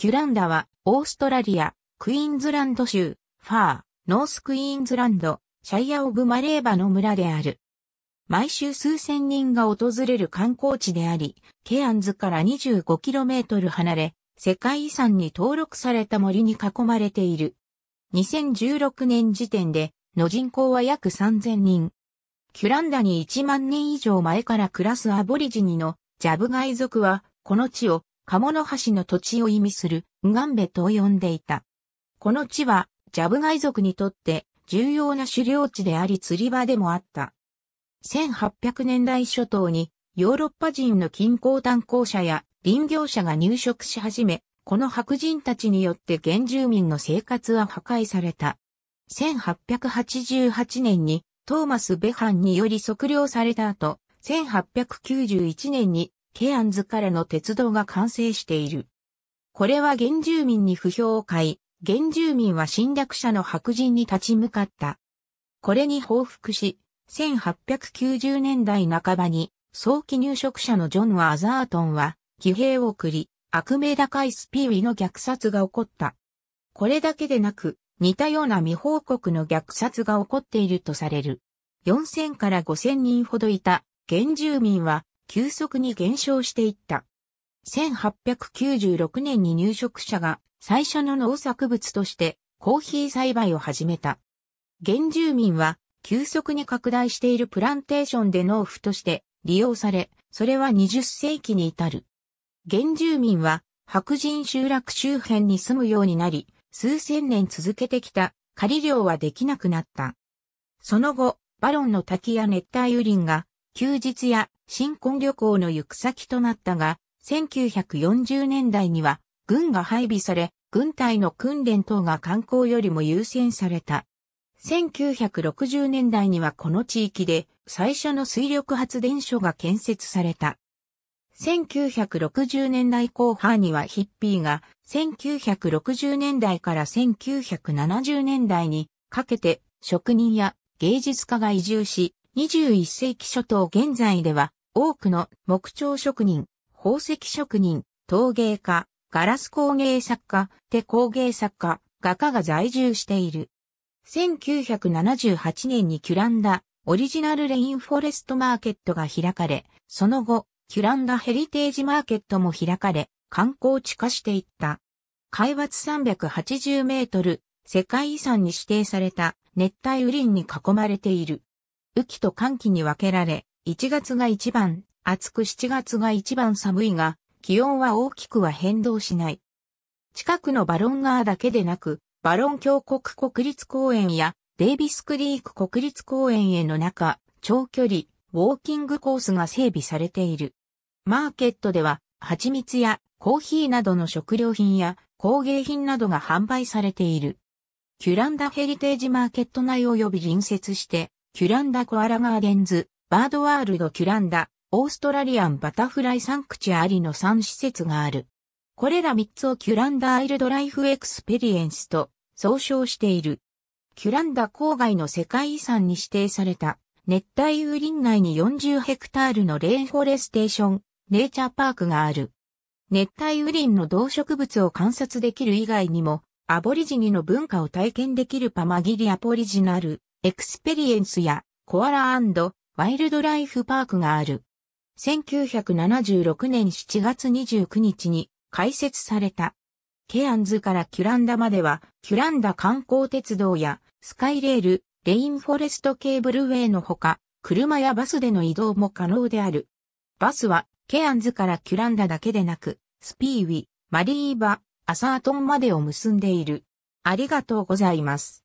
キュランダは、オーストラリア、クイーンズランド州、ファー、ノースクイーンズランド、シャイア・オブ・マレーバの村である。毎週数千人が訪れる観光地であり、ケアンズから 25km 離れ、世界遺産に登録された森に囲まれている。2016年時点で、の人口は約3000人。キュランダに1万年以上前から暮らすアボリジニのジャブガイ族は、この地を鴨の橋の土地を意味するンガンベと呼んでいた。この地は、ジャブガイ族にとって重要な狩猟地であり釣り場でもあった。1800年代初頭にヨーロッパ人の近郊炭鉱者や林業者が入植し始め、この白人たちによって原住民の生活は破壊された。1888年にトーマス・ベハンにより測量された後、1891年にケアンズからの鉄道が完成している。これは原住民に不評を買い、原住民は侵略者の白人に立ち向かった。これに報復し、1890年代半ばに、早期入植者のジョン・ワザートンは、騎兵を送り、悪名高いスピーウィの虐殺が起こった。これだけでなく、似たような未報告の虐殺が起こっているとされる。4000から5000人ほどいた原住民は急速に減少していった。1896年に入植者が最初の農作物としてコーヒー栽培を始めた。原住民は急速に拡大しているプランテーションで農夫として利用され、それは20世紀に至る。原住民は白人集落周辺に住むようになり、数千年続けてきた狩り漁はできなくなった。その後、バロンの滝や熱帯雨林が休日や新婚旅行の行く先となったが、1940年代には軍が配備され、軍隊の訓練等が観光よりも優先された。1960年代にはこの地域で最初の水力発電所が建設された。1960年代後半にはヒッピーが1960年代から1970年代にかけて職人や芸術家が移住し、21世紀初頭現在では多くの木彫職人、宝石職人、陶芸家、ガラス工芸作家、手工芸作家、画家が在住している。1978年にキュランダ、オリジナルレインフォレストマーケットが開かれ、その後、キュランダヘリテージマーケットも開かれ、観光地化していった。海抜380メートル、世界遺産に指定された熱帯雨林に囲まれている。雨季と寒季に分けられ、1月が一番暑く7月が一番寒いが、気温は大きくは変動しない。近くのバロンガーだけでなく、バロン峡谷国立公園やデイビスクリーク国立公園への中、長距離、ウォーキングコースが整備されている。マーケットでは、蜂蜜やコーヒーなどの食料品や工芸品などが販売されている。キュランダヘリテージマーケット内及び隣接して、キュランダコアラガーデンズ、バードワールドキュランダ、オーストラリアンバタフライサンクチュアリの3施設がある。これら3つをキュランダアイルドライフエクスペリエンスと総称している。キュランダ郊外の世界遺産に指定された熱帯雨林内に40ヘクタールのレインフォレステーション、ネイチャーパークがある。熱帯雨林の動植物を観察できる以外にも、アボリジニの文化を体験できるパマギリアポリジナル、エクスペリエンスやコアラワイルドライフパークがある。1976年7月29日に開設された。ケアンズからキュランダまでは、キュランダ観光鉄道やスカイレール、レインフォレストケーブルウェイのほか、車やバスでの移動も可能である。バスは、ケアンズからキュランダだけでなく、スピーウィ、マリーバ、アサートンまでを結んでいる。ありがとうございます。